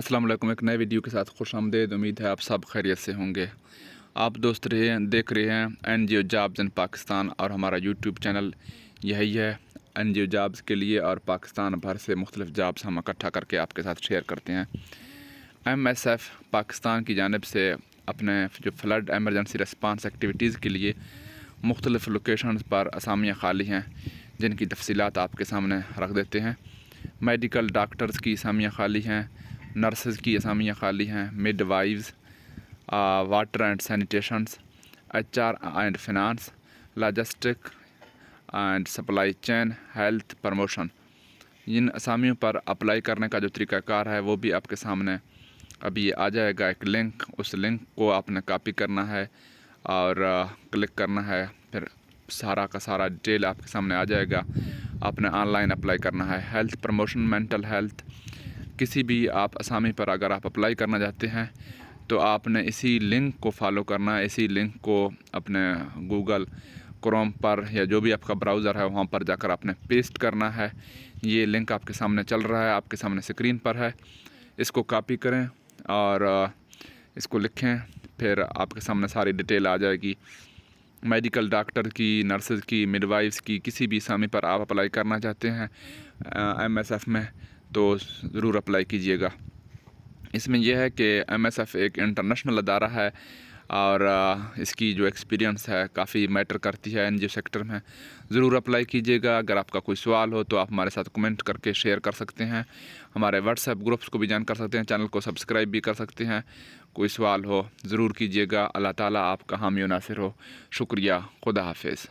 अस्सलाम वालेकुम एक नए वीडियो के साथ खुश आमदेद उम्मीद है आप सब खैरियत से होंगे आप दोस्त रहे हैं देख रहे हैं N G O jobs in Pakistan और हमारा यूट्यूब चैनल यही है एन जी ओ जॉब्स के लिए और पाकिस्तान भर से मुख्तलिफ जॉब्स हम इकट्ठा करके आपके साथ शेयर करते हैं एम एस एफ़ पाकिस्तान की जानब से अपने जो फ्लड एमरजेंसी रिस्पांस एक्टिविटीज़ के लिए मुख्तलिफ लोकेशन पर असामियाँ खाली हैं जिनकी तफसीत आपके सामने रख देते हैं मेडिकल डॉक्टर्स की असामियाँ खाली हैं नर्सेज की असामियाँ खाली हैं midwives water and sanitation H R and finance logistic and supply chain health promotion इन असामियों पर अप्लाई करने का जो तरीक़ाकार है वो भी आपके सामने अभी आ जाएगा एक लिंक उस लिंक को आपने कॉपी करना है और क्लिक करना है फिर सारा का सारा डिटेल आपके सामने आ जाएगा आपने ऑनलाइन अप्लाई करना है हेल्थ प्रमोशन मेंटल हेल्थ किसी भी आप असामी पर अगर आप अप्लाई करना चाहते हैं तो आपने इसी लिंक को फॉलो करना है इसी लिंक को अपने गूगल क्रोम पर या जो भी आपका ब्राउज़र है वहाँ पर जाकर आपने पेस्ट करना है ये लिंक आपके सामने चल रहा है आपके सामने स्क्रीन पर है इसको कॉपी करें और इसको लिखें फिर आपके सामने सारी डिटेल आ जाएगी मेडिकल डॉक्टर की नर्सेज की मिडवाइफ्स की किसी भी सामी पर आप अप्लाई करना चाहते हैं एमएसएफ में तो ज़रूर अप्लाई कीजिएगा इसमें यह है कि एम एक इंटरनेशनल अदारा है और इसकी जो एक्सपीरियंस है काफ़ी मैटर करती है ओ सेक्टर में ज़रूर अप्लाई कीजिएगा अगर आपका कोई सवाल हो तो आप हमारे साथ कमेंट करके शेयर कर सकते हैं हमारे व्हाट्सएप ग्रुप्स को भी ज्वाइन कर सकते हैं चैनल को सब्सक्राइब भी कर सकते हैं कोई सवाल हो ज़रूर कीजिएगा अल्लाह ताला आपका हामी नासिर हो शुक्रिया खुदा हाफिज़